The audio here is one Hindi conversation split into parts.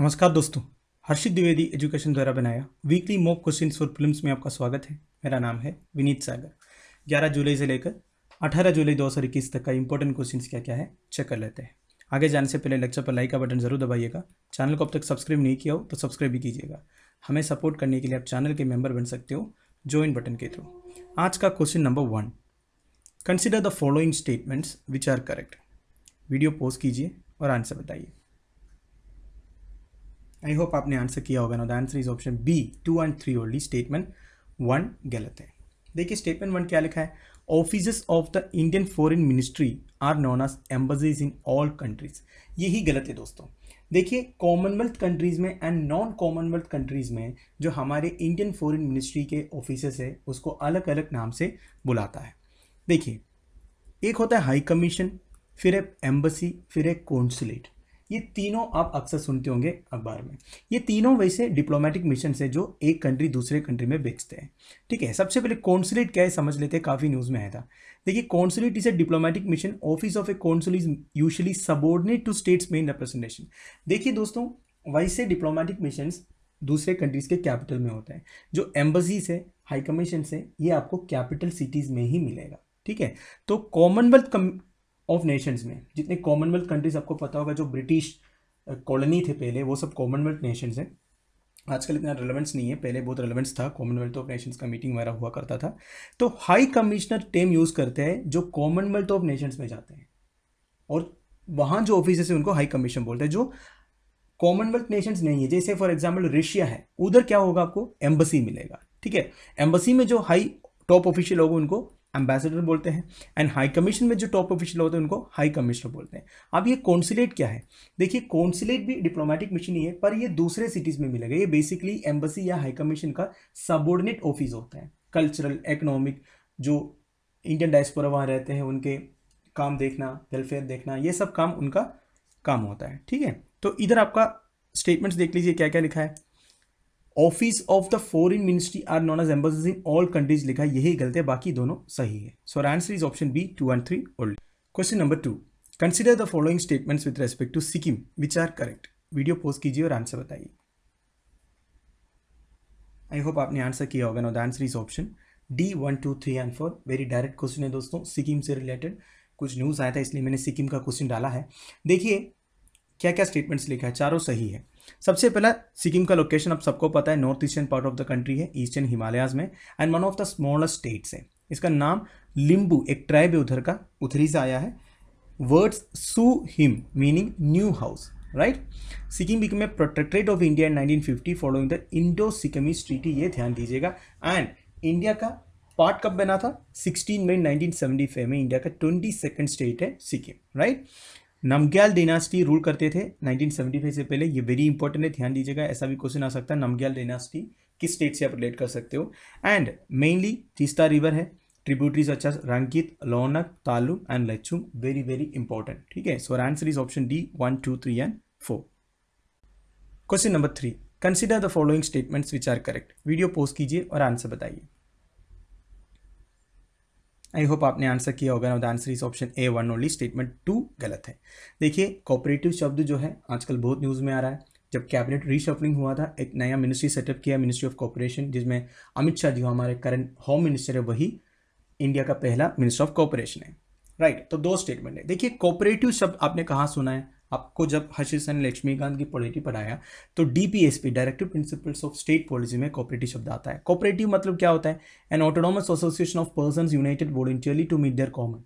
नमस्कार दोस्तों हर्षित द्विवेदी एजुकेशन द्वारा बनाया weekly mock question for prelims में आपका स्वागत है मेरा नाम है विनीत सागर 11 जुलाई से लेकर 18 जुलाई इक्कीस तक का इंपॉर्टेंट क्वेश्चन क्या क्या है चेक कर लेते हैं आगे जाने से पहले लेक्चर पर लाइक का बटन जरूर दबाइएगा चैनल को अब तक सब्सक्राइब नहीं किया हो तो सब्सक्राइब भी कीजिएगा हमें सपोर्ट करने के लिए आप चैनल के मेम्बर बन सकते हो ज्वाइन बटन के थ्रू आज का question number one consider the following statements which are correct video post कीजिए और आंसर बताइए आई होप आपने आंसर किया होगा ना the answer is option B two and three only statement one गलत है देखिए स्टेटमेंट वन क्या लिखा है office of the Indian foreign ministry are known as embassies in all countries यही गलत है दोस्तों देखिए कॉमनवेल्थ कंट्रीज़ में एंड नॉन कॉमनवेल्थ कंट्रीज़ में जो हमारे इंडियन फॉरेन मिनिस्ट्री के ऑफिसेस है उसको अलग अलग नाम से बुलाता है देखिए एक होता है हाई कमीशन फिर है एम्बसी फिर है कौंसुलेट ये तीनों आप अक्सर सुनते होंगे अखबार में ये तीनों वैसे डिप्लोमेटिक मिशन है जो एक कंट्री दूसरे कंट्री में बेचते हैं ठीक है सबसे पहले कौंसुलेट क्या है समझ लेते हैं काफ़ी न्यूज़ में आया था देखिए consulate is a diplomatic mission office of a consul is usually subordinate to state's main representation देखिए दोस्तों वैसे डिप्लोमेटिक मिशन दूसरे कंट्रीज़ के कैपिटल में होते हैं जो एम्बसीज है हाई कमीशन है ये आपको कैपिटल सिटीज़ में ही मिलेगा ठीक है तो कॉमनवेल्थ ऑफ नेशंस में जितने कॉमनवेल्थ कंट्रीज आपको पता होगा जो ब्रिटिश कॉलोनी थे पहले वो सब कॉमनवेल्थ नेशंस हैं आजकल इतना रेलेवेंस नहीं है पहले बहुत रेलेवेंस था कॉमनवेल्थ ऑफ नेशंस का मीटिंग वगैरह हुआ करता था तो हाई कमिश्नर टेम यूज़ करते हैं जो कॉमनवेल्थ ऑफ नेशंस में जाते हैं और वहाँ जो ऑफिस है उनको हाई कमीशन बोलते हैं जो कॉमनवेल्थ नेशंस नहीं है जैसे फॉर एग्जाम्पल रशिया है उधर क्या होगा आपको एम्बसी मिलेगा ठीक है एम्बसी में जो हाई टॉप ऑफिशियल होगा उनको एम्बेसडर बोलते हैं एंड हाई कमीशन में जो टॉप ऑफिशियल होते हैं उनको हाई कमिश्नर बोलते हैं अब ये कौंसिलेट क्या है देखिए कौंसिलेट भी डिप्लोमेटिक मिशन ही है पर ये दूसरे सिटीज़ में मिलेगा ये बेसिकली एम्बेसी या हाई कमीशन का सबॉर्डिनेट ऑफिस होता है कल्चरल इकोनॉमिक जो इंडियन डायस्पोरा वहाँ रहते हैं उनके काम देखना वेलफेयर देखना ये सब काम उनका काम होता है ठीक है तो इधर आपका स्टेटमेंट्स देख लीजिए क्या क्या लिखा है office of the foreign ministry are known as embassies in all countries लिखा है यही गलत है बाकी दोनों सही है so answer is option B two and three old question number two consider the following statements with respect to Sikkim which are correct video post कीजिए और आंसर बताइए आई होप आपने आंसर किया होगा no the answer is option D one two three and four very direct question है दोस्तों सिक्किम से रिलेटेड कुछ न्यूज़ आया था इसलिए मैंने सिक्किम का क्वेश्चन डाला है देखिए क्या क्या स्टेटमेंट्स लिखा है चारों सही है सबसे पहला सिक्किम का लोकेशन आप सबको पता है north eastern part of the country है ईस्टर्न हिमालयाज में and one of the smallest states है इसका नाम लिंबू एक ट्राइब है उधर का उथरी से आया है words Su Him meaning new house right Sikkim become a protectorate of India in 1950 following the Indo Sikkimese treaty ये ध्यान दीजिएगा एंड इंडिया का पार्ट कब बना था 16 मई 1975 में इंडिया का ट्वेंटी सेकेंड स्टेट है Sikkim right Namgyal dynasty rule करते थे 1975 से पहले ये वेरी इंपॉर्टेंट है ध्यान दीजिएगा ऐसा भी क्वेश्चन आ सकता है नमग्याल डेनास्टी किस स्टेट से आप रिलेट कर सकते हो एंड मेनली तीस्ता रिवर है ट्रिब्यूटरीज अच्छा Rangit Lonak Talum and Lachung very very important ठीक है so answer is option D one two three and four question number three consider the following statements which are correct video post कीजिए और आंसर बताइए आई होप आपने आंसर किया होगा ना the answer is option A one only statement two गलत है देखिए कॉपरेटिव शब्द जो है आजकल बहुत न्यूज़ में आ रहा है जब कैबिनेट रीशफलिंग हुआ था एक नया मिनिस्ट्री सेटअप किया मिनिस्ट्री ऑफ कॉपरेशन जिसमें अमित शाह जी हो हमारे करंट होम मिनिस्टर है वही इंडिया का पहला मिनिस्टर ऑफ कॉपरेशन है राइट right, तो दो स्टेटमेंट है देखिए कॉपरेटिव शब्द आपने कहाँ सुना है आपको जब हशीष एंड लक्ष्मीकांत की पॉलिटी पढ़ाया तो DPSP directive principles of state policy में कॉपरेटिव शब्द आता है कॉपरेटिव मतलब क्या होता है an autonomous association of person united voluntarily to meet their common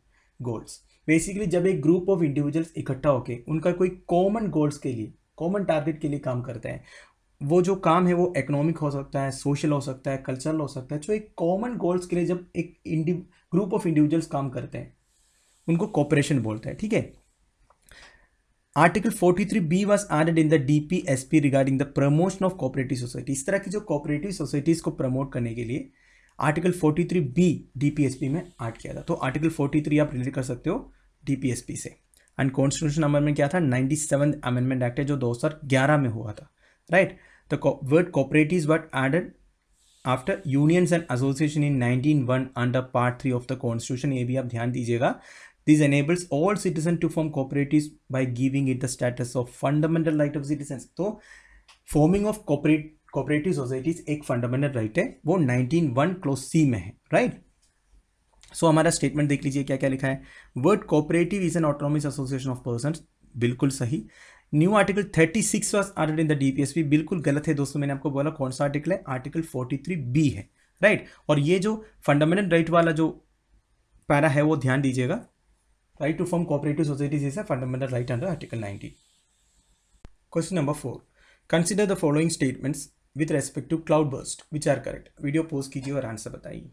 goals basically जब एक ग्रुप ऑफ इंडिविजुअल्स इकट्ठा होकर उनका कोई कॉमन गोल्स के लिए कॉमन टारगेट के लिए काम करते हैं वो जो काम है वो इकोनॉमिक हो सकता है सोशल हो सकता है कल्चरल हो सकता है जो तो एक कॉमन गोल्स के लिए जब एक ग्रुप ऑफ इंडिविजुअल्स काम करते हैं उनको कॉपरेशन बोलते हैं ठीक है थीके? Article 43 B was added in the DPSP regarding the promotion of cooperative society इस तरह की जो कोऑपरेटिव सोसाइटीज को प्रमोट करने के लिए आर्टिकल 43 बी डीपीएसपी में ऐड किया था तो आर्टिकल 43 आप रिलेट कर सकते हो डीपीएसपी से एंड कॉन्स्टिट्यूशन अमेंडमेंट क्या था नाइन्टी सेवन अमेंडमेंट एक्ट है जो 2011 में हुआ था right the word cooperative word added after unions and association in one under part three of the constitution ये भी आप ध्यान दीजिएगा This enables all citizens to form cooperatives by giving it the status of fundamental right of citizens. So, forming of cooperate cooperative societies एक fundamental right है वो 191 clause C में है right? so, हमारा statement देख लीजिए क्या क्या लिखा है Word cooperative is an autonomous association of persons. बिल्कुल सही new article 36 six was order in the DPSP बिल्कुल गलत है दोस्तों मैंने आपको बोला कौन सा आर्टिकल है आर्टिकल 43 बी है राइट right? और ये जो फंडामेंटल राइट वाला जो पैरा है वो ध्यान दीजिएगा Right to form cooperative societies is a fundamental right under Article 90. Question number 4. Consider the following statements with respect to cloudburst which are correct. video pause kijiye aur answer bataiye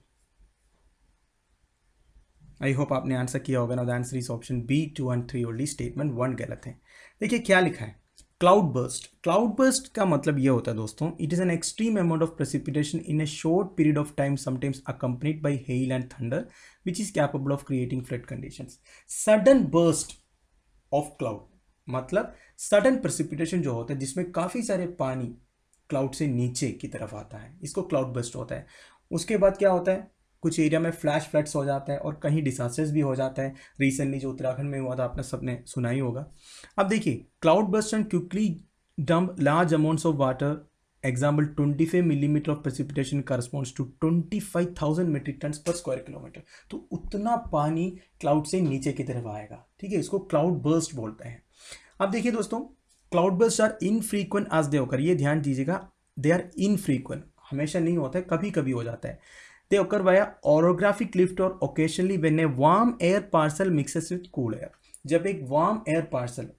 I hope आपने आंसर किया होगा ना the answer is option B two and three only statement one गलत है देखिए क्या लिखा है क्लाउड बर्स्ट क्लाउड बर्स्ट का मतलब यह होता है दोस्तों it is an extreme amount of precipitation in a short period of time sometimes accompanied by hail and thunder which is capable of creating flood conditions sudden burst of cloud मतलब सडन प्रसिपिटेशन जो होता है जिसमें काफ़ी सारे पानी क्लाउड से नीचे की तरफ आता है इसको क्लाउड बस्ट होता है उसके बाद क्या होता है कुछ एरिया में फ्लैश फ्लड्स हो जाता है और कहीं डिसास्टर्स भी हो जाता है रिसेंटली जो उत्तराखंड में हुआ था आपने सबने सुना ही होगा अब देखिए cloud burst and quickly dump large amounts of water example 25 millimetre of precipitation corresponds to 25,000 metric ton per square kilometre तो उतना पानी क्लाउड से नीचे की तरफ आएगा ठीक है इसको क्लाउड बर्स्ट बोलते हैं अब देखिए दोस्तों क्लाउड बर्स्ट आर फ्रीक्वेंट आज दे होकर ये ध्यान दीजिएगा दे आर फ्रीक्वेंट हमेशा नहीं होता है कभी कभी हो जाता है they occur via orographic lift और occasionally when a warm air parcel mixes with cool air जब एक वार्म एयर पार्सल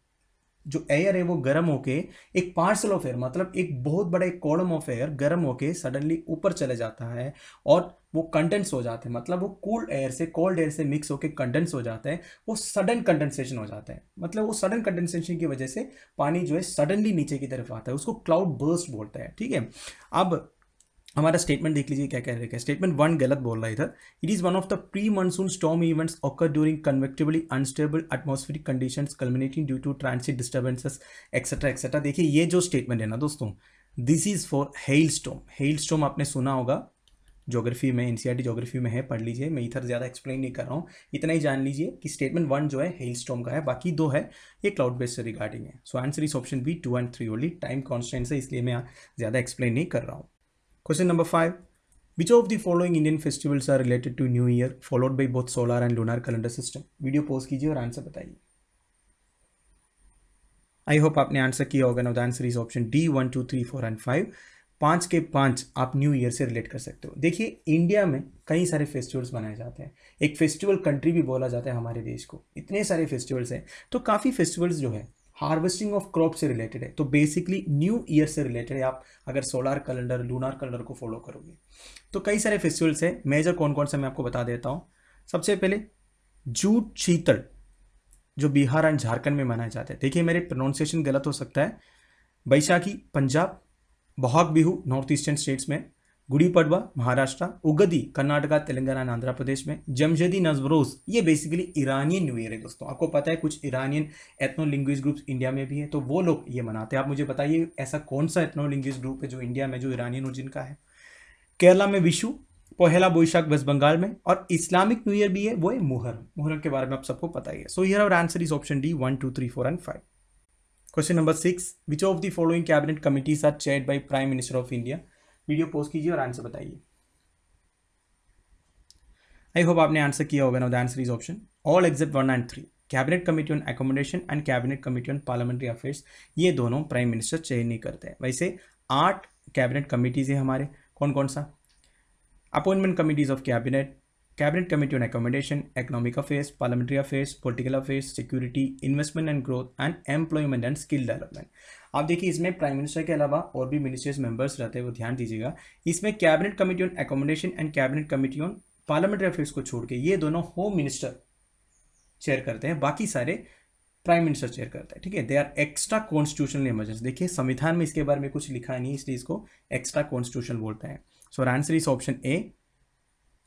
जो एयर है वो गर्म होके एक पार्सल ऑफ एयर मतलब एक बहुत बड़ा एक कॉलम ऑफ एयर गर्म होके सडनली ऊपर चले जाता है और वो कंडेंस हो जाते हैं मतलब वो कूल एयर से कोल्ड एयर से मिक्स होकर कंडेंस हो जाता है वो सडन कंडेंसेशन हो जाता है मतलब वो सडन कंडेंसेशन की वजह से पानी जो है सडनली नीचे की तरफ आता है उसको क्लाउड बर्स्ट बोलता है ठीक है अब हमारा स्टेटमेंट देख लीजिए क्या कह रहे है स्टेटमेंट वन गलत बोल रहा है इधर it is one of the pre monsoon storm events occur during convectively unstable atmospheric conditions culminating due to transit disturbances etcetera etcetera देखिए ये जो स्टेटमेंट है ना दोस्तों this is for hail storm hail storm आपने सुना होगा जोग्राफी में एन जोग्राफी e में है पढ़ लीजिए मैं इधर ज़्यादा एक्सप्लेन नहीं कर रहा हूँ इतना ही जान लीजिए कि स्टेटमेंट वन जो है हेल स्टोम का है बाकी दो है ये क्लाउड बेस से रिगार्डिंग है so answer is option B two and three only time constant है इसलिए मैं ज़्यादा एक्सप्लेन नहीं कर रहा हूँ Question number five. Which of the following Indian festivals are related to New Year followed by both solar and lunar calendar system? Video pause कीजिए और आंसर बताइए आई होप आपने आंसर किया होगा now answer is option D one two three four and five पाँच के पाँच आप न्यू ईयर से रिलेट कर सकते हो देखिए इंडिया में कई सारे फेस्टिवल्स मनाए जाते हैं एक फेस्टिवल कंट्री भी बोला जाता है हमारे देश को इतने सारे फेस्टिवल्स हैं तो काफ़ी फेस्टिवल्स जो है हार्वेस्टिंग ऑफ क्रॉप से रिलेटेड है तो बेसिकली न्यू ईयर से रिलेटेड है आप अगर सोलार कैलेंडर लूनार कैलेंडर को फॉलो करोगे तो कई सारे फेस्टिवल्स हैं मेजर कौन कौन से मैं आपको बता देता हूँ सबसे पहले जूट शीतल जो बिहार एंड झारखंड में मनाया जाता है देखिए मेरे प्रोनाउंसिएशन गलत हो सकता है Baisakhi Punjab Bohag Bihu north eastern states में गुड़ी पड़वा महाराष्ट्र उगदी कर्नाटका तेलंगाना आंध्र प्रदेश में जमजदी नजबरोज ये बेसिकली ईरानियन न्यू ईयर है दोस्तों आपको पता है कुछ Iranian ethno language groups India में भी है तो वो लोग ये मनाते हैं आप मुझे बताइए ऐसा कौन सा एथनो लिंग्वेज ग्रुप है जो इंडिया में जो ईरानियन हो जिनका है केरला में विशु पहला बोईशाख वेस्ट बंगाल में और इस्लामिक न्यू ईयर भी है वो है मुहर्रम मुहर्रम के बारे में आप सबको पता ही है so here our answer is option D one two three four and five question number six which of the following cabinet committees are chaired by prime minister of India video post कीजिए और आंसर बताइए आई होप आपने आंसर किया होगा now the answer is option all except one and three cabinet committee on accommodation and cabinet committee on parliamentary affairs ये दोनों प्राइम मिनिस्टर चयन नहीं करते हैं वैसे आठ कैबिनेट कमिटीज है हमारे कौन कौन सा appointment committees of cabinet cabinet committee on accommodation economic affairs parliamentary affairs political affairs security investment and growth and employment and skill development अब देखिए इसमें प्राइम मिनिस्टर के अलावा और भी मिनिस्ट्रियल मेंबर्स रहते हैं वो ध्यान दीजिएगा इसमें cabinet committee on accommodation and cabinet committee on parliamentary affairs को छोड़ के ये दोनों होम मिनिस्टर चेयर करते हैं बाकी सारे प्राइम मिनिस्टर चेयर करता है ठीक है they are extra constitutional emergency देखिए संविधान में इसके बारे में कुछ लिखा नहीं इसलिए इसको एक्स्ट्रा कॉन्स्टिट्यूशन बोलते हैं so answer is option A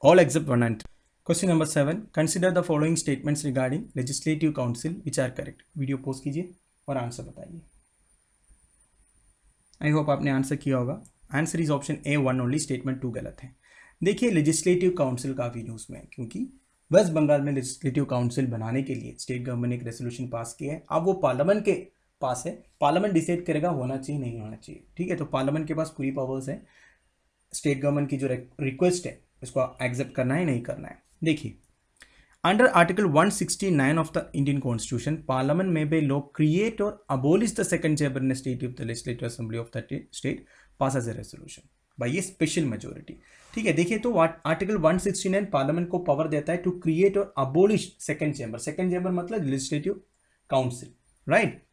all except one and question number seven consider the following statements regarding legislative council which are correct video post कीजिए और आंसर बताइए आई होप आपने आंसर किया होगा answer is option A one only statement two गलत है देखिए लेजिस्लेटिव काउंसिल काफ़ी न्यूज़ में है क्योंकि वेस्ट बंगाल में लेजिस्लेटिव काउंसिल बनाने के लिए स्टेट गवर्नमेंट ने एक रेजोल्यूशन पास किया है अब वो पार्लियामेंट के पास है पार्लियामेंट डिसाइड करेगा होना चाहिए नहीं होना चाहिए ठीक है तो पार्लियामेंट के पास पूरी पावर्स है स्टेट गवर्नमेंट की जो रिक्वेस्ट है उसको एक्सेप्ट करना है नहीं करना है देखिए Under Article 169 of the Indian Constitution, Parliament may by law create or abolish the second chamber in a state if the Legislative Assembly of that state passes a resolution by a special majority. ठीक है देखिए तो आर्टिकल 169 पार्लियामेंट को पावर देता है टू क्रिएट और abolish second chamber second chamber मतलब लेजिस्लेटिव काउंसिल राइट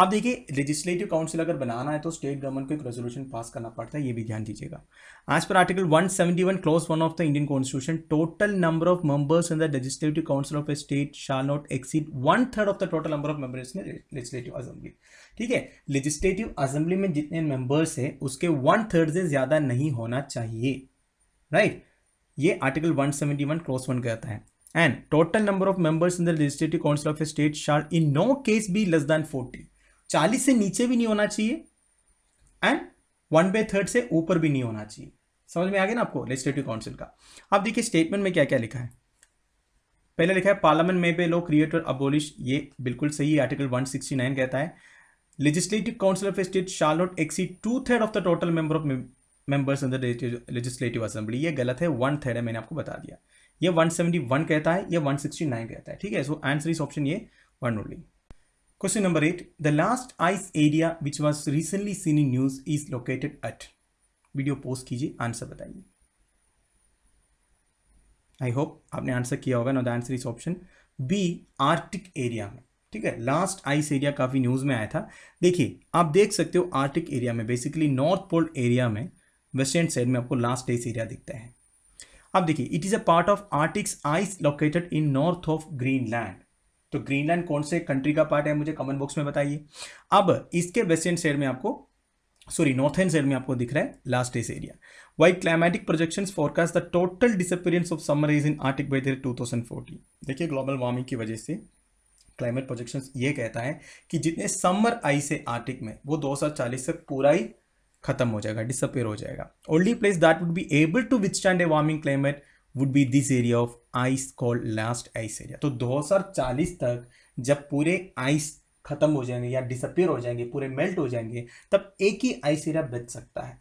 अब देखिए लेजिस्लेटिव काउंसिल अगर बनाना है तो स्टेट गवर्नमेंट को एक रेजोल्यूशन पास करना पड़ता है ये भी ध्यान दीजिएगा आज पर article 171 clause one of the Indian constitution total number of members in the legislative council of a state shall not exceed one third of the total number of members in legislative assembly ठीक है लेजिस्लेटिव असेंबली में जितने मेंबर्स है उसके वन थर्ड से ज़्यादा नहीं होना चाहिए राइट right? ये article one seventy one cross one कहता है and total number of members in the legislative council of a state shall in no case be less than forty चालीस से नीचे भी नहीं होना चाहिए एंड वन बाई थर्ड से ऊपर भी नहीं होना चाहिए समझ में आ गया ना आपको लेजिस्लेटिव काउंसिल का अब देखिए स्टेटमेंट में क्या क्या लिखा है पहले लिखा है पार्लियामेंट में बे लो क्रिएट और अबोलिश ये बिल्कुल सही आर्टिकल 169 कहता है legislative council of state shall not exceed two third of the total member of members in the legislative assembly ये गलत है वन थर्ड है मैंने आपको बता दिया ये 171 कहता है ये 169 कहता है ठीक है सो आंसर इस ऑप्शन ये one only Question number 8. The last ice area which was recently seen in news is located at. Video post कीजिए आंसर बताइए आई होप आपने आंसर किया होगा now the answer is option B Arctic area में ठीक है लास्ट आइस एरिया काफ़ी न्यूज़ में आया था देखिए आप देख सकते हो आर्टिक एरिया में बेसिकली नॉर्थ पोल एरिया में वेस्टर्न साइड में आपको लास्ट आइस एरिया दिखता है अब देखिए it is a part of Arctics ice located in north of Greenland तो ग्रीनलैंड कौन से कंट्री का पार्ट है मुझे कमेंट बॉक्स में बताइए अब इसके वेस्टर्न शेयर में आपको सॉरी नॉर्थर्न शेयर में आपको दिख रहा है last ice area why climatic projection forecast the total disappearance of is in Arctic weather to देखिए ग्लोबल वार्मिंग की वजह से क्लाइमेट प्रोजेक्शन ये कहता है कि जितने समर आई से आर्टिक में वो 2040 तक पूरा ही खत्म हो जाएगा डिसअपेयर हो जाएगा only place that would be able to withstand a warming climate would be this area of ice called last ice area तो 2040 तक जब पूरे आइस खत्म हो जाएंगे या डिसअपियर हो जाएंगे पूरे मेल्ट हो जाएंगे तब एक ही आइस एरिया बच सकता है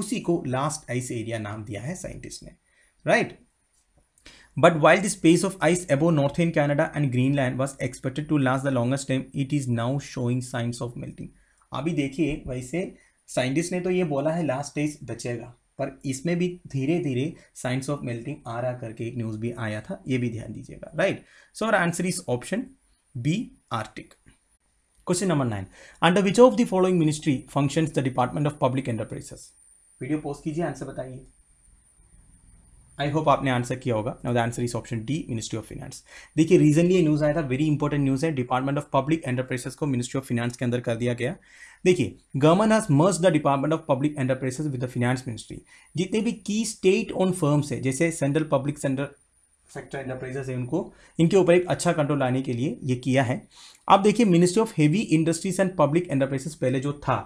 उसी को लास्ट आइस एरिया नाम दिया है साइंटिस्ट ने right but while the space of ice above northern Canada and Greenland was expected to last the longest time it is now showing signs of melting अभी देखिए वैसे साइंटिस्ट ने तो ये बोला है लास्ट डेज बचेगा पर इसमें भी धीरे धीरे साइंस ऑफ मेल्टिंग आ रहा करके एक न्यूज़ भी आया था ये भी ध्यान दीजिएगा राइट सो और answer is option B Arctic question number nine under which of the following ministry function the department of public enterprises video post कीजिए आंसर बताइए आई होप आपने आंसर किया होगा now the answer is option D ministry of finance देखिए रिसेंटली ये न्यूज़ आया था वेरी इंपॉर्टेंट न्यूज़ है डिपार्टमेंट ऑफ पब्लिक एंटरप्राइजेस को मिनिस्ट्री ऑफ फाइनेंस के अंदर कर दिया गया देखिए government has merge the department of public enterprises with the finance ministry जितने भी की स्टेट ओन फर्म्स है जैसे central public center sector enterprises है उनको इनके ऊपर एक अच्छा कंट्रोल लाने के लिए ये किया है अब देखिए ministry of heavy industries and public enterprises पहले जो था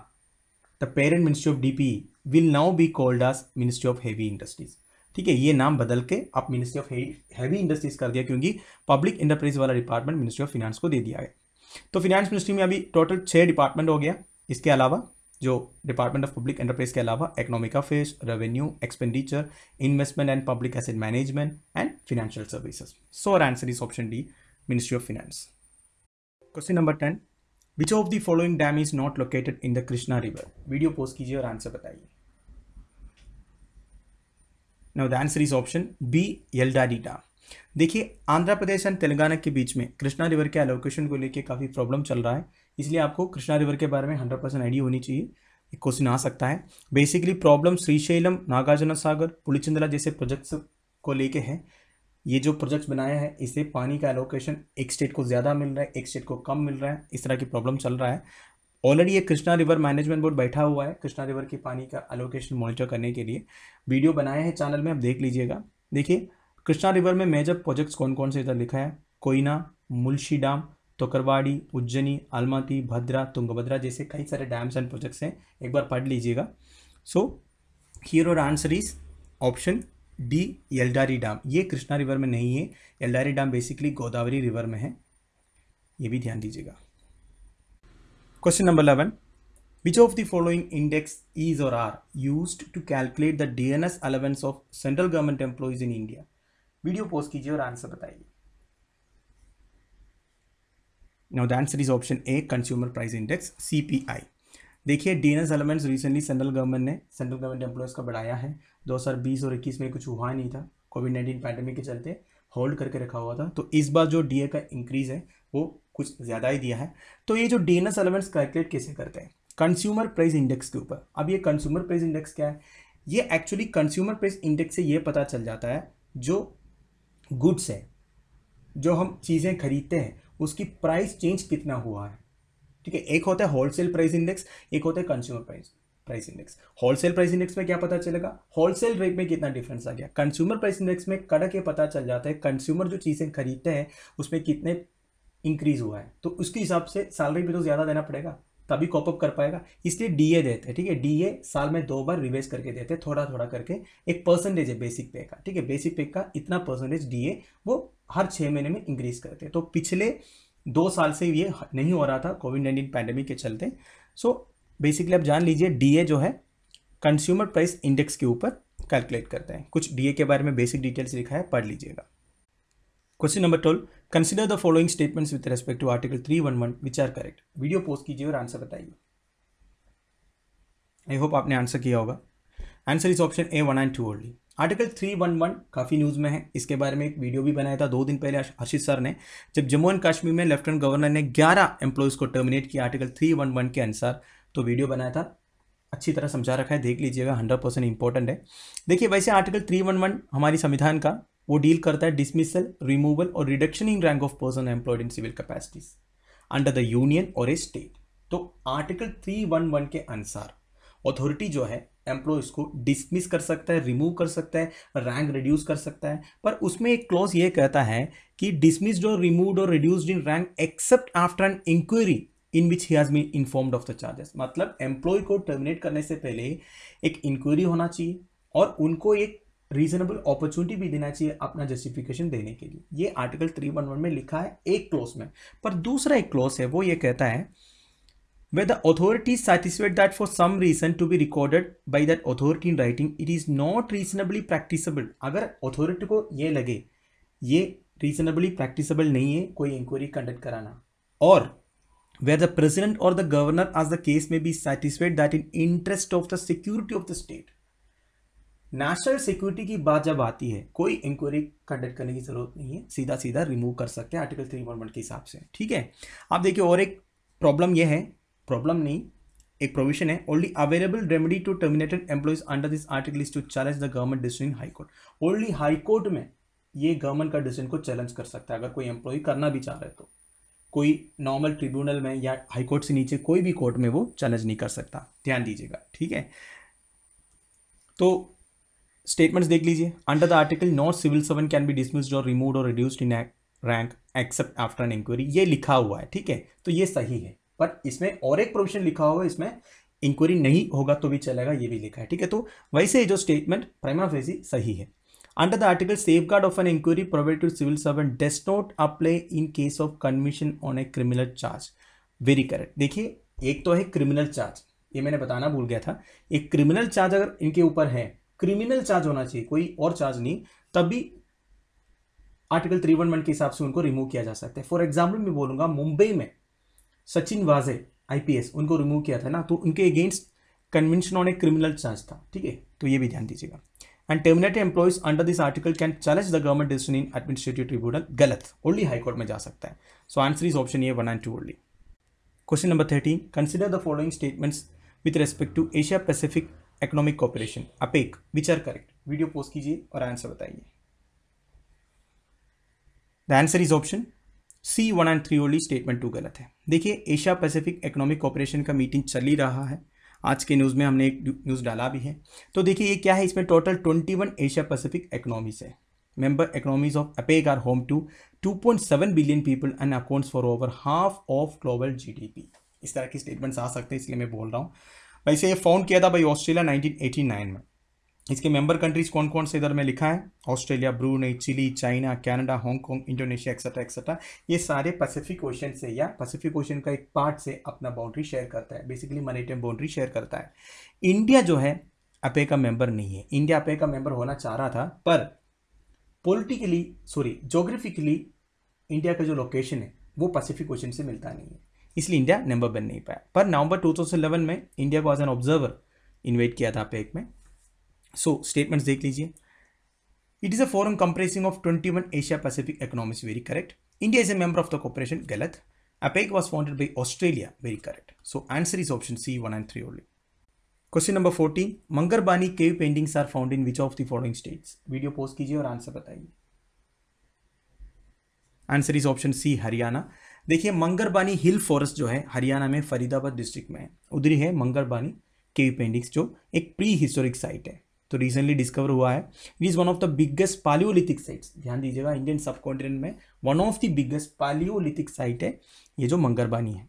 the parent ministry of DP will now be called आज मिनिस्ट्री ऑफ हेवी इंडस्ट्रीज ठीक है ये नाम बदल के आप मिनिस्ट्री ऑफ हैवी इंडस्ट्रीज कर दिया क्योंकि पब्लिक इंटरप्राइज वाला डिपार्टमेंट मिनिस्ट्री ऑफ फाइनेंस को दे दिया है तो फाइनेंस मिनिस्ट्री में अभी टोटल छह डिपार्टमेंट हो गया इसके अलावा जो डिपार्टमेंट ऑफ पब्लिक एंटरप्राइज के अलावा economic affairs revenue expenditure investment and public asset management and financial services so our answer is option D ministry of finance question number ten which of the following dam is not located in the Krishna river video post कीजिए और आंसर बताइए Now the answer is option B. Yelda dam देखिए आंध्र प्रदेश एंड तेलंगाना के बीच में कृष्णा रिवर के एलोकेशन को लेकर काफ़ी प्रॉब्लम चल रहा है इसलिए आपको कृष्णा रिवर के बारे में हंड्रेड परसेंट आइडिया होनी चाहिए एक क्वेश्चन आ सकता है बेसिकली प्रॉब्लम श्रीशैलम नागार्जुन सागर पुलिचंदला जैसे प्रोजेक्ट्स को लेके है ये जो प्रोजेक्ट्स बनाया है इससे पानी का एलोकेशन एक स्टेट को ज़्यादा मिल रहा है एक स्टेट को कम मिल रहा है इस तरह की प्रॉब्लम चल रहा है ऑलरेडी ये कृष्णा रिवर मैनेजमेंट बोर्ड बैठा हुआ है कृष्णा रिवर के पानी का एलोकेशन मॉनिटर करने के लिए वीडियो बनाया है चैनल में आप देख लीजिएगा देखिए कृष्णा रिवर में मेजर प्रोजेक्ट्स कौन कौन से इधर लिखा है कोयना मुलशी डैम तोकरवाड़ी उज्जैनी अलमाती भद्रा तुंगभद्रा जैसे कई सारे डैम्स एंड प्रोजेक्ट्स हैं एक बार पढ़ लीजिएगा सो हियर और answer is option D Yeldari dam ये कृष्णा रिवर में नहीं है Yeldari dam basically Godavari river में है ये भी ध्यान दीजिएगा question number eleven the following index following और are use to used the dearness allowance of central government employees in India video post कीजिए और आंसर बताइए now the answer is option A consumer price index C देखिए डीनस एलिमेंट्स रिसेंटली सेंट्रल गवर्नमेंट ने सेंट्रल गवर्नमेंट एम्प्लॉयज़ का बढ़ाया है 2020 और 21 में कुछ हुआ नहीं था कोविड नाइन्टीन पैंडमिक के चलते होल्ड करके रखा हुआ था तो इस बार जो डीए का इंक्रीज़ है वो कुछ ज़्यादा ही दिया है तो ये जो डीनस एलिमेंट्स कैलकुलेट कैसे करते हैं कंज्यूमर प्राइस इंडेक्स के ऊपर अब ये कंज्यूमर प्राइस इंडेक्स क्या है ये एक्चुअली कंज्यूमर प्राइस इंडेक्स से ये पता चल जाता है जो गुड्स है जो हम चीज़ें खरीदते हैं उसकी प्राइस चेंज कितना हुआ है ठीक है एक होता है होलसेल प्राइस इंडेक्स एक होता है consumer price price index wholesale price index में क्या पता चलेगा होलसेल रेट में कितना डिफरेंस आ गया कंज्यूमर प्राइस इंडेक्स में कड़क ये पता चल जाता है कंज्यूमर जो चीज़ें खरीदते हैं उसमें कितने इंक्रीज हुआ है तो उसके हिसाब से सैलरी भी तो ज़्यादा देना पड़ेगा तभी कॉपअप कर पाएगा इसलिए डीए देते हैं ठीक है डीए साल में दो बार रिवेज करके देते हैं थोड़ा थोड़ा करके एक परसेंटेज है बेसिक पे का ठीक है बेसिक पे का इतना परसेंटेज डीए वो हर छः महीने में इंक्रीज करते हैं तो पिछले दो साल से ये नहीं हो रहा था कोविड नाइन्टीन पैंडेमिक के चलते सो बेसिकली आप जान लीजिए डीए जो है कंज्यूमर प्राइस इंडेक्स के ऊपर कैलकुलेट करते हैं कुछ डीए के बारे में बेसिक डिटेल्स लिखा है पढ़ लीजिएगा question number twelve consider the following statements with respect to article three one one which are correct video post कीजिए और आंसर बताइए आई होप आपने आंसर किया होगा answer is option A one and two only article three one one काफ़ी न्यूज़ में है इसके बारे में एक वीडियो भी बनाया था दो दिन पहले हर्षित सर ने जब जम्मू एंड कश्मीर में लेफ्टिनेंट गवर्नर ने 11 एम्प्लॉयज़ को टर्मिनेट किया आर्टिकल थ्री वन वन के अनुसार तो वीडियो बनाया था अच्छी तरह समझा रखा है देख लीजिएगा हंड्रेड परसेंट इंपॉर्टेंट है देखिए वैसे आर्टिकल थ्री वन वन हमारी संविधान का वो डील करता है डिसमिसल रिमूवल और reduction in rank of person employed in civil capacities under the union और ए स्टेट तो आर्टिकल 311 के अनुसार अथॉरिटी जो है एम्प्लॉयज को डिसमिस कर सकता है रिमूव कर सकता है रैंक रिड्यूस कर सकता है पर उसमें एक क्लॉज ये कहता है कि डिसमिस्ड और रिमूव्ड और reduced in rank except after an inquiry in which he has been informed of the charges मतलब एम्प्लॉय को टर्मिनेट करने से पहले एक इंक्वायरी होना चाहिए और उनको एक रीजनेबल अपॉर्चुनिटी भी देना चाहिए अपना जस्टिफिकेशन देने के लिए ये आर्टिकल थ्री वन वन में लिखा है एक क्लॉज में पर दूसरा एक क्लॉज है वो ये कहता है where the authority satisfied that for some reason to be recorded by that authority in writing it is not reasonably practicable अगर अथॉरिटी को ये लगे ये रीजनेबली प्रैक्टिसबल नहीं है कोई इंक्वायरी कंडक्ट कराना और वेर द प्रेजिडेंट और the governor as the case में be satisfied that in interest of the security of the state national security की बात जब आती है कोई इंक्वायरी कंडक्ट करने की जरूरत नहीं है सीधा सीधा रिमूव कर सकते हैं आर्टिकल थ्री वन के हिसाब से ठीक है आप देखिए और एक प्रॉब्लम यह है प्रॉब्लम नहीं एक प्रोविजन है only available remedy to terminated employees under this article is to challenge the government decision high court only high court में ये गवर्नमेंट का डिसीजन को चैलेंज कर सकता है अगर कोई एम्प्लॉय करना भी चाह रहे तो कोई नॉर्मल ट्रिब्यूनल में या हाई कोर्ट से नीचे कोई भी कोर्ट में वो चैलेंज नहीं कर सकता ध्यान दीजिएगा ठीक है तो स्टेटमेंट्स देख लीजिए under the article not civil servant can be dismissed और रिमूव्ड और reduced in rank except after an inquiry ये लिखा हुआ है ठीक है तो ये सही है पर इसमें और एक प्रोविजन लिखा हुआ है इसमें इंक्वायरी नहीं होगा तो भी चलेगा ये भी लिखा है ठीक है तो वैसे जो स्टेटमेंट प्राइमा फेसी सही है the article safeguard of an inquiry provide to civil servant does not apply in case of conviction on a criminal charge very correct देखिए एक तो है क्रिमिनल चार्ज ये मैंने बताना भूल गया था एक क्रिमिनल चार्ज अगर इनके ऊपर है क्रिमिनल चार्ज होना चाहिए कोई और चार्ज नहीं तभी आर्टिकल थ्री वन वन के हिसाब से उनको रिमूव किया जा सकता है फॉर एग्जाम्पल मैं बोलूंगा मुंबई में सचिन वाजे आईपीएस उनको रिमूव किया था ना तो उनके against convention on a criminal charge था ठीक है तो ये भी ध्यान दीजिएगा and terminated employees under this article can challenge the government decision in administrative tribunal गलत ओनली हाईकोर्ट में जा सकता है सो आंसर इज ऑप्शन ये one and two only question number thirteen consider the following statements with respect to Asia Pacific economic cooperation APEC which are correct video post कीजिए और आंसर बताइए the answer is option C one and three only statement two गलत है देखिए एशिया पैसिफिक इकोनॉमिक कॉपरेशन का मीटिंग चल ही रहा है आज के न्यूज़ में हमने एक न्यूज़ डाला भी है तो देखिए ये क्या है इसमें total twenty one Asia Pacific economies है member economies of APEC are home to 2.7 billion people and accounts for over half of global GDP. इस तरह की स्टेटमेंट्स आ सकते हैं इसलिए मैं बोल रहा हूँ भाई ये फाउंड किया था भाई ऑस्ट्रेलिया 1989 में इसके मेंबर कंट्रीज कौन कौन से इधर में लिखा है Australia Brunei Chile China Canada Hong Kong Indonesia etcetera etcetera ये सारे पैसिफिक ओशन से या पैसिफिक ओशन का एक पार्ट से अपना बाउंड्री शेयर करता है बेसिकली मरीटाइम बाउंड्री शेयर करता है इंडिया जो है अपे का मेंबर नहीं है इंडिया अपे का मेंबर होना चाह रहा था पर पोलिटिकली सॉरी जोग्राफिकली इंडिया का जो लोकेशन है वो पैसिफिक ओशन से मिलता नहीं है इसलिए इंडिया मेंबर बन नहीं पाया पर नवंबर 2011 में इंडिया को एज एन ऑब्जर्वर इन्वाइट किया था पैक में सो so, स्टेटमेंट्स देख लीजिए it is a forum comprising of 21 one Asia Pacific economics very correct India is a member of the cooperation गलत APEC was founded by Australia very correct so answer is option C one and three only question number fourteen Mangarbani cave paintings are found in which of the video post कीजिए और आंसर बताइए answer is option C Haryana देखिए मंगरबानी हिल फॉरेस्ट जो है हरियाणा में फरीदाबाद डिस्ट्रिक्ट में है उधरी है मंगरबानी केव पेंडिक्स जो एक प्री हिस्टोरिक साइट है तो रिसेंटली डिस्कवर हुआ है it is one of the biggest paleolithic sites ध्यान दीजिएगा इंडियन सब कॉन्टिनेंट में one of the biggest paleolithic site है ये जो मंगरबानी है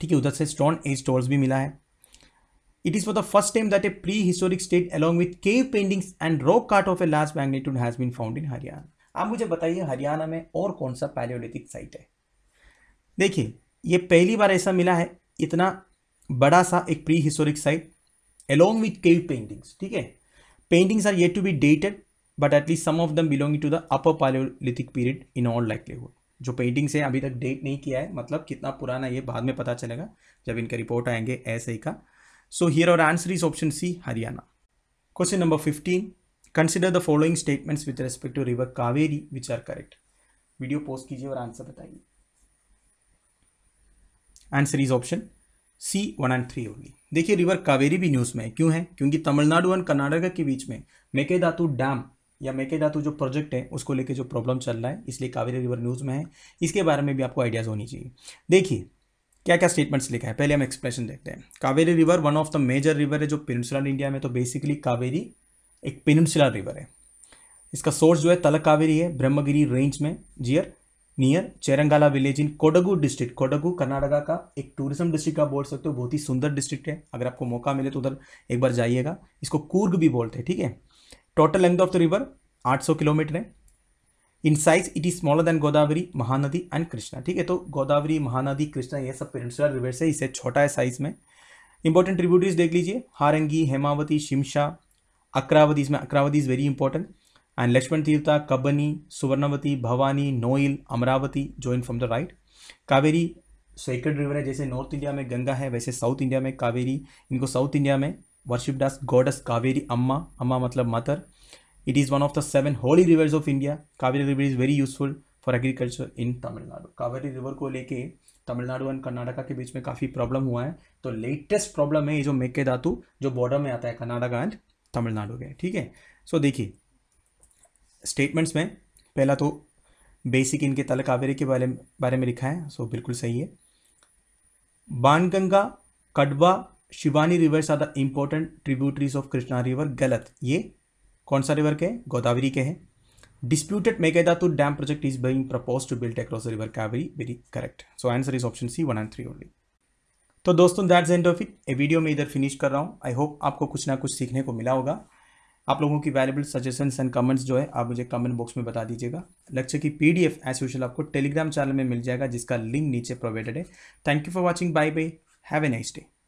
ठीक है उधर से स्टोन एज स्टोर्स भी मिला है is for the first time that a prehistoric state along with cave paintings and rock art of a large magnitude has been found in Haryana आप मुझे बताइए हरियाणा में और कौन सा पैलियोलिथिक साइट है देखिए ये पहली बार ऐसा मिला है इतना बड़ा सा एक prehistoric site along with के पेंटिंग्स ठीक है पेंटिंग्स आर ये to be dated but at least some of them them to the upper upper period in all all जो पेंटिंग्स हैं अभी तक डेट नहीं किया है मतलब कितना पुराना ये बाद में पता चलेगा जब इनके रिपोर्ट आएंगे ऐसे ही का सो हियर और answer is option C Haryana question number fifteen consider the following statements with respect to river Kaveri which are correct video post कीजिए और आंसर बताइए answer is option C one and three होगी देखिए रिवर कावेरी भी न्यूज़ में है क्यों है क्योंकि तमिलनाडु एंड कर्नाटका के बीच में मेकेदातु डैम या मेकेदातु जो प्रोजेक्ट है उसको लेके जो प्रॉब्लम चल रहा है इसलिए कावेरी रिवर न्यूज़ में है इसके बारे में भी आपको आइडियाज़ होनी चाहिए देखिए क्या क्या स्टेटमेंट्स लिखा है पहले हम एक्सप्रेशन देखते हैं Kaveri river one of the major river है जो पेनसुलर इंडिया में तो बेसिकली कावेरी एक पेनसुलर रिवर है इसका सोर्स जो है तलकावेरी है ब्रह्मगिरी रेंज में जियर near Cherangala village in Kodagu district Kodagu Karnataka का एक टूरिज्म डिस्ट्रिक्ट का बोल सकते हो बहुत ही सुंदर डिस्ट्रिक्ट है अगर आपको मौका मिले तो उधर एक बार जाइएगा इसको कूर्ग भी बोलते हैं ठीक है total length of the river 800 kilometre है in size it is smaller than Godavari Mahanadi and Krishna ठीक है तो गोदावरी महानदी कृष्णा ये सब पेनिसुलर रिवर्स है इसे छोटा है साइज में इंपॉर्टेंट ट्रिब्यूटरीज देख लीजिए हारंगी हेमावती शिमशा अक्रावती इसमें अक्रावती is very important And Lakshman Tirtha, Kabani, Suvarnavati, Bhavani, Noil, Amravati, join from the right Kaveri sacred river है जैसे नॉर्थ इंडिया में गंगा है वैसे साउथ इंडिया में कावेरी इनको साउथ इंडिया में वर्शिपड एज गॉडस कावेरी अम्मा अम्मा मतलब mother it is one of the seven holy rivers of India Kaveri river is very useful for agriculture in Tamil Nadu Kaveri river को लेके तमिलनाडु एंड कर्नाटका के बीच में काफ़ी प्रॉब्लम हुआ है तो लेटेस्ट प्रॉब्लम है ये जो मेके धातु जो बॉर्डर में आता है कर्नाटका एंड तमिलनाडु के ठीक है सो देखिए स्टेटमेंट्स में पहला तो बेसिक इनके तल कावेरी के बारे बारे में लिखा है सो बिल्कुल सही है Banganga Kadwa Shivani rivers are the important tributaries of Krishna river गलत ये कौन सा रिवर के है गोदावरी के हैं disputed Mekedatu dam project is being propose to build across river Kaveri very correct so answer is option C one and three only तो दोस्तों that's end of it a video में इधर फिनिश कर रहा हूँ आई होप आपको कुछ ना कुछ सीखने को मिला होगा आप लोगों की वैल्यूबल सजेशंस एंड कमेंट्स जो है आप मुझे कमेंट बॉक्स में बता दीजिएगा लेक्चर की पीडीएफ एज यूजल आपको टेलीग्राम चैनल में मिल जाएगा जिसका लिंक नीचे प्रोवाइडेड है thank you for watching bye bye have a nice day